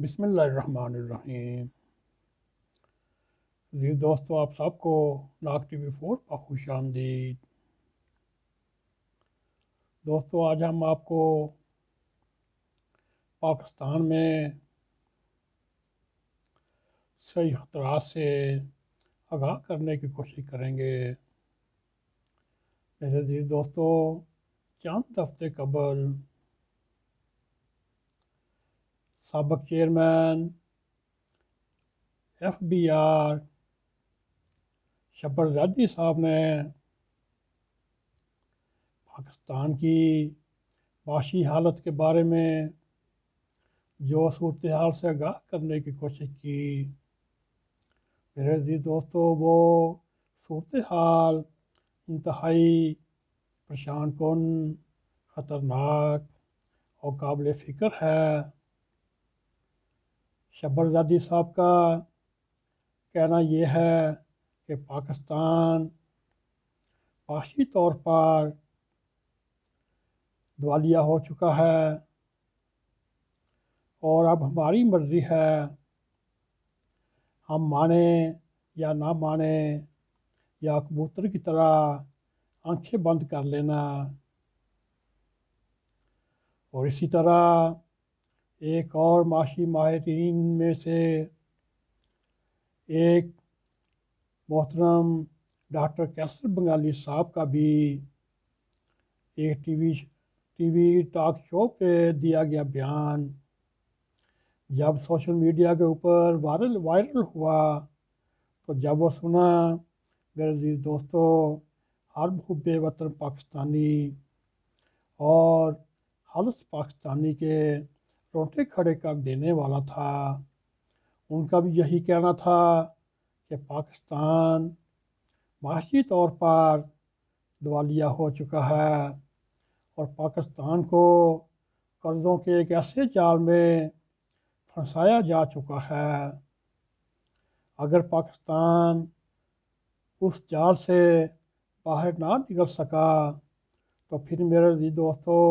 बिसमीम जी दोस्तों आप सबको नाक टी वी फोर पर खुश आमदीद दोस्तों आज हम आपको पाकिस्तान में सही खतरात से आगाह करने की कोशिश करेंगे मेरे जी दोस्तों चंद हफ्ते कबल सबक chairman F B R Shabbar Zaidi साहब ने पाकिस्तान की माशी हालत के बारे में जो सूरत हाल से आगाह करने की कोशिश की मेरे जी दोस्तों वो सूरत हाल इंतहाई परेशान कन ख़तरनाक और काबिल फ़िक्र है शब्बरजादी साहब का कहना यह है कि पाकिस्तान पाशी तौर पर दिवालिया हो चुका है और अब हमारी मर्ज़ी है हम माने या ना माने या कबूतर की तरह आंखें बंद कर लेना और इसी तरह एक और माशी माहरीन में से एक मोहतरम डॉक्टर कैसर बंगाली साहब का भी एक टीवी टीवी टॉक शो पे दिया गया बयान जब सोशल मीडिया के ऊपर वायरल वायरल हुआ तो जब वो सुना मेरे अजीज़ दोस्तों हर हुबे वतन पाकिस्तानी और हल्स पाकिस्तानी के रोटे खड़े कर देने वाला था उनका भी यही कहना था कि पाकिस्तान माशी तौर पर दिवालिया हो चुका है और पाकिस्तान को कर्ज़ों के एक ऐसे जाल में फंसाया जा चुका है अगर पाकिस्तान उस जाल से बाहर ना निकल सका तो फिर मेरे दोस्तों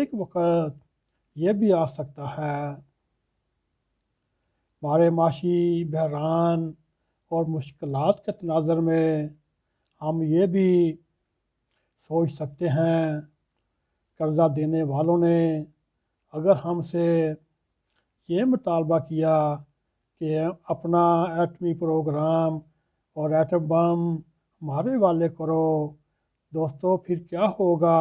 एक वक्त ये भी आ सकता है मारे माशी बहरान और मुश्किल के तनाजर में हम ये भी सोच सकते हैं कर्ज़ा देने वालों ने अगर हमसे ये मुतालबा किया कि अपना एटमी प्रोग्राम और एटम बम हमारे वाले करो दोस्तों फिर क्या होगा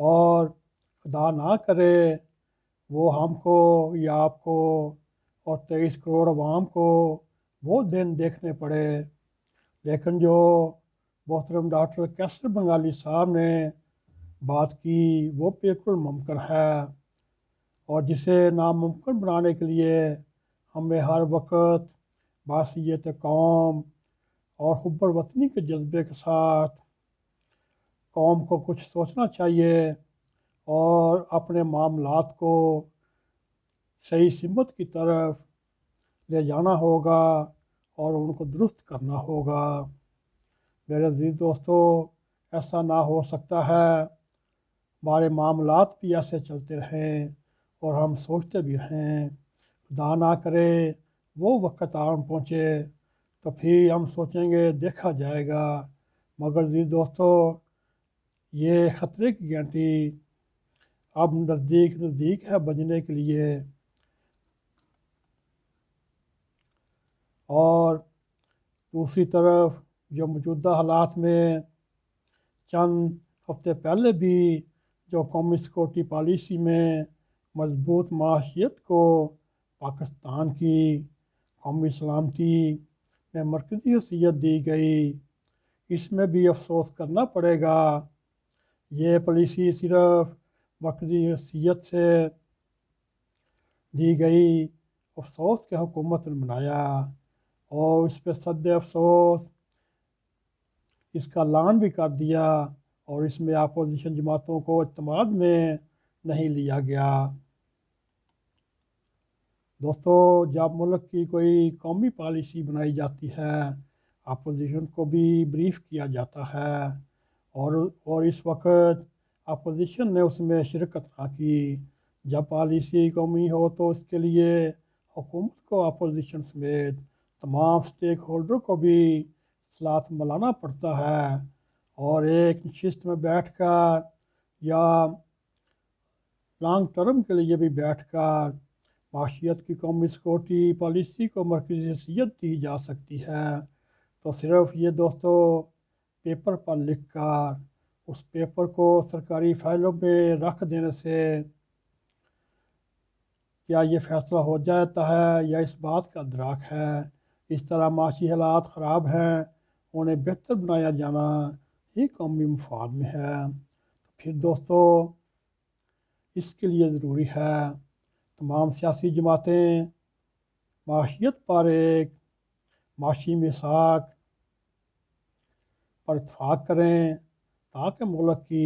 और खुदा ना करे वो हमको या आपको और तेईस करोड़ अवाम को वो दिन देखने पड़े लेकिन जो मोहतरम डॉक्टर कैसर बंगाली साहब ने बात की वो बिल्कुल मुमकिन है और जिसे नामुमकिन बनाने के लिए हमें हर वक्त बासीत कौम और हब्बर वतनी के जज्बे के साथ कौम को कुछ सोचना चाहिए और अपने मामलात को सही सिमत की तरफ ले जाना होगा और उनको दुरुस्त करना होगा मेरे अजीज़ दोस्तों ऐसा ना हो सकता है हमारे मामलात भी ऐसे चलते रहें और हम सोचते भी रहें खुदा ना करे वो वक्त आम पहुँचे तो फिर हम सोचेंगे देखा जाएगा मगर जी दोस्तों ये ख़तरे की घंटी अब नज़दीक नज़दीक है बजने के लिए और दूसरी तरफ जो मौजूदा हालात में चंद हफ्ते पहले भी जो कौमी सिक्योरिटी पॉलिसी में मजबूत माशियत को पाकिस्तान की कौमी सलामती में मरकज़ी हैसियत दी गई इसमें भी अफसोस करना पड़ेगा ये पॉलिसी सिर्फ मरकज़ी हसीियत से दी गई अफसोस के हुकूमत ने बनाया और इस पर सद अफसोस इसका लान भी कर दिया और इसमें अपोजिशन जमातों को अतमाद में नहीं लिया गया दोस्तों जब मुल्क की कोई कौमी पॉलिसी बनाई जाती है अपोजिशन को भी ब्रीफ किया जाता है और और इस वक्त अपोजिशन ने उसमें शिरकत ना की जब पॉलिसी कमी हो तो उसके लिए हुकूमत को अपोजिशन समेत तमाम स्टेक होल्डर को भी सलाह मलाना पड़ता है और एक नशस्त में बैठ कर या लॉन्ग टर्म के लिए भी बैठ कर माशियत की कौमी सिक्योरिटी पॉलिसी को मरकजी हैसियत दी जा सकती है तो सिर्फ ये दोस्तों पेपर पर लिखकर उस पेपर को सरकारी फाइलों में रख देने से क्या ये फैसला हो जाता है या इस बात का दराक है इस तरह माशी हालात ख़राब हैं उन्हें बेहतर बनाया जाना ही कौमी मफाद में है तो फिर दोस्तों इसके लिए ज़रूरी है तमाम सियासी जमातें माशियत पर एक माशी मिसाक पर इतफाक़ करें ताकि मुल्क की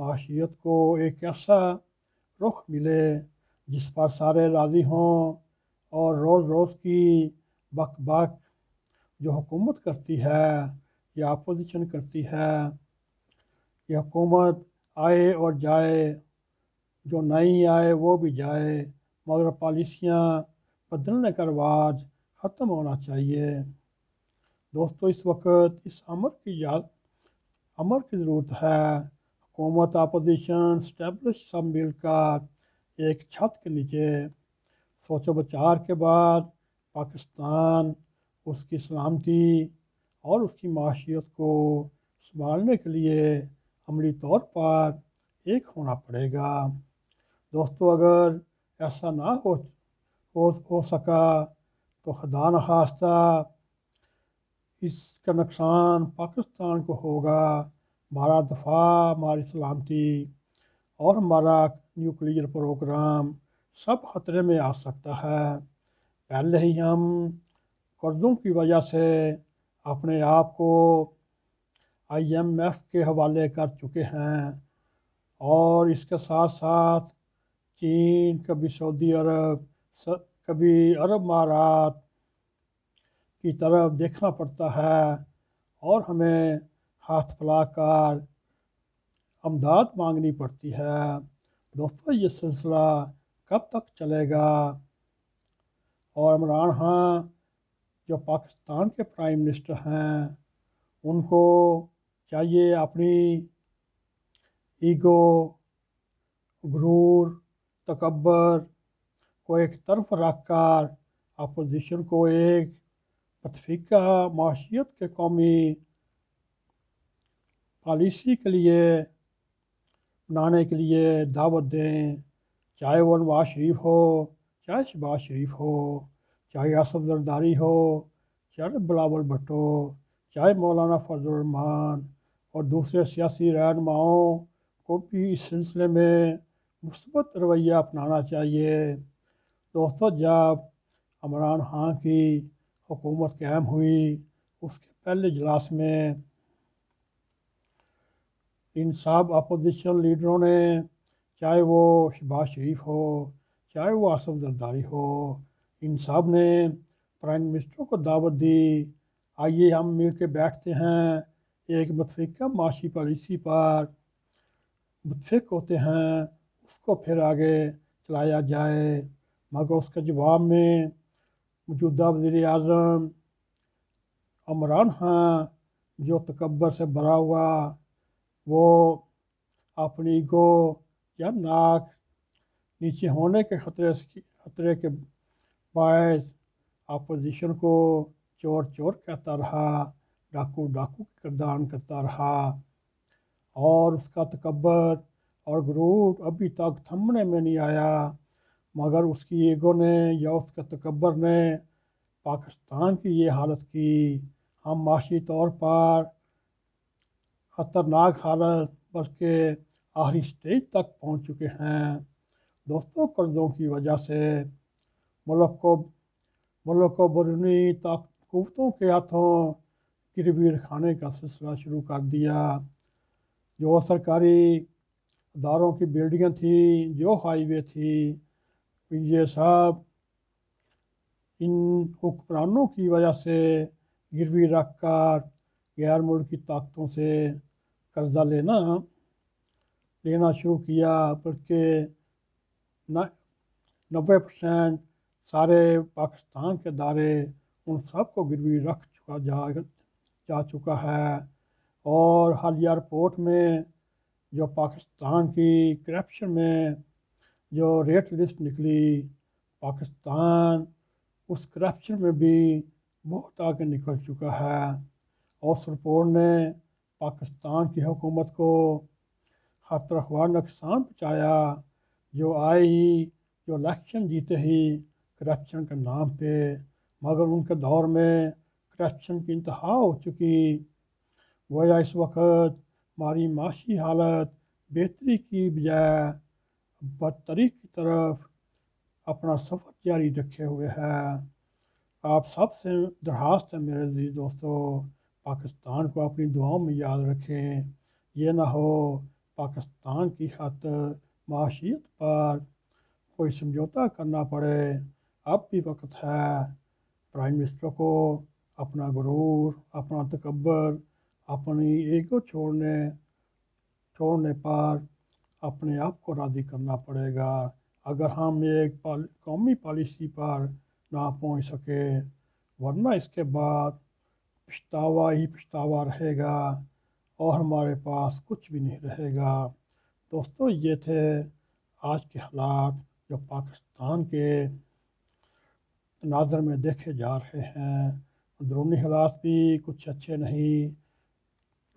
माशियत को एक ऐसा रुख मिले जिस पर सारे राज़ी हों और रोज़ रोज़ की बक बक जो हुकूमत करती है या अपोजिशन करती है ये हुकूमत आए और जाए जो नहीं आए वो भी जाए मगर पॉलिसियाँ बदलने का रवाज ख़त्म होना चाहिए दोस्तों इस वक्त इस अमर की याद अमर की ज़रूरत है हुकूमत अपोजिशन स्टैब्लिश सब मिलकर एक छत के नीचे सोचो बचार के बाद पाकिस्तान उसकी सलामती और उसकी माशियत को संभालने के लिए अमली तौर पर एक होना पड़ेगा दोस्तों अगर ऐसा ना हो हो, हो सका तो खदा नखास्ता इसका नुकसान पाकिस्तान को होगा हमारा दफा हमारी सलामती और हमारा न्यूक्लियर प्रोग्राम सब खतरे में आ सकता है पहले ही हम कर्ज़ों की वजह से अपने आप को आईएमएफ के हवाले कर चुके हैं और इसके साथ साथ चीन कभी सऊदी अरब कभी अरब महारात की तरफ देखना पड़ता है और हमें हाथ फैलाकर अमदाद मांगनी पड़ती है दोस्तों ये सिलसिला कब तक चलेगा और इमरान खान जो पाकिस्तान के प्राइम मिनिस्टर हैं उनको चाहिए अपनी ईगो गुरूर तकबर को एक तरफ रख कर अपोजिशन को एक बतफीका माशियत के कौमी पॉलिसी के लिए बनाने के लिए दावत दें चाहे वो नवाज शरीफ हो चाहे शबाज शरीफ हो चाहे आसफ जरदारी हो चाहे बिलावल भट्टो चाहे मौलाना फजलरहमान और दूसरे सियासी रहनुमाओं को भी इस सिलसिले में मुस्बत रवैया अपनाना चाहिए दोस्तों जब इमरान खान की हुकूमत क़ायम हुई उसके पहले इजलास में इन सब अपोजिशन लीडरों ने चाहे वो शहबाज शरीफ हो चाहे वो आसफ जरदारी हो इन सब ने प्राइम मिनिस्टर को दावत दी आइए हम मिल के बैठते हैं एक मुतफ़ा माशी पॉलिसी पर मुतफ़ होते हैं उसको फिर आगे चलाया जाए मगर उसके जवाब में मौजूदा वजीर अजम अमरान खां जो तकबर से भरा हुआ वो अपनी गो या नाक नीचे होने के ख़तरे ख़तरे के बायस अपोजिशन को चोर चोर कहता रहा डाकू डाकू किरदार करता रहा और उसका तकबर और ग्रूट अभी तक थमने में नहीं आया मगर उसकी ईगो ने या उसके तकबर ने पाकिस्तान की ये हालत की हम माशी तौर पर ख़तरनाक हालत बल्कि आखिरी स्टेज तक पहुंच चुके हैं दोस्तों कर्ज़ों की वजह से मुल्क को मुल्क को बरूनी ताकतों के हाथों गिरवीर खाने का सिलसिला शुरू कर दिया जो सरकारी दारों की बिल्डिंग थी जो हाईवे थी ये सब इन हुक्मरानों की वजह से गिरवी रख कर गैर मुल्की ताकतों से कर्जा लेना लेना शुरू किया बल्कि नब्बे परसेंट सारे पाकिस्तान के दारे उन सब को गिरवी रख चुका जा जा चुका है और हालिया रिपोर्ट में जो पाकिस्तान की करप्शन में जो रेट लिस्ट निकली पाकिस्तान उस करप्शन में भी बहुत आगे निकल चुका है और रिपोर्ट ने पाकिस्तान की हुकूमत को खतरा हुआ नुकसान पहुँचाया जो आई जो इलेक्शन जीते ही करप्शन के नाम पे मगर उनके दौर में करप्शन की इंतहा हो चुकी वह इस वक्त हमारी माशी हालत बेहतरी की बजाय बदतरी की तरफ अपना सफ़र जारी रखे हुए है आप सबसे दरखास्त है मेरे अजीज़ दोस्तों पाकिस्तान को अपनी दुआओं में याद रखें यह ना हो पाकिस्तान की खातर माशियत पर कोई समझौता करना पड़े अब भी वक्त है प्राइम मिनिस्टर को अपना गुरूर अपना तकबर अपनी एगो छोड़ने छोड़ने पर अपने आप को राज़ी करना पड़ेगा अगर हम एक पाल, कौमी पॉलिसी पर ना पहुंच सके वरना इसके बाद पछतावा ही पछतावा रहेगा और हमारे पास कुछ भी नहीं रहेगा दोस्तों ये थे आज के हालात जो पाकिस्तान के नज़र में देखे जा रहे हैं अंदरूनी हालात भी कुछ अच्छे नहीं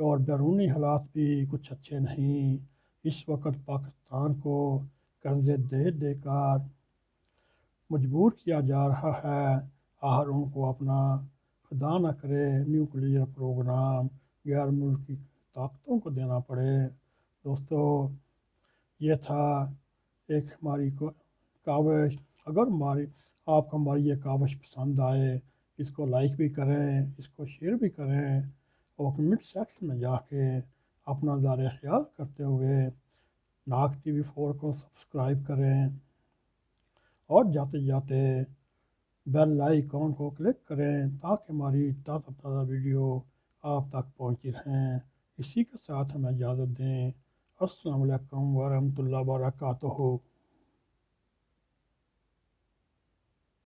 और बैरूनी हालात भी कुछ अच्छे नहीं इस वक्त पाकिस्तान को कर्जे दे देकर मजबूर किया जा रहा है आहर उनको अपना खुदा न करे न्यूक्लियर प्रोग्राम गैर मुल्की ताकतों को देना पड़े दोस्तों ये था एक हमारी को अगर हमारी आपको हमारी ये काविश पसंद आए इसको लाइक भी करें इसको शेयर भी करें और कमेंट सेक्शन में जाके अपना ज़ार ख्याल करते हुए नाक टी वी फोर को सब्सक्राइब करें और जाते जाते बेल लाइकॉन को क्लिक करें ताकि हमारी ताज़ा ताज़ा वीडियो आप तक पहुँची रहें इसी के साथ हमें इजाज़त दें असलकम वरहमल वर्का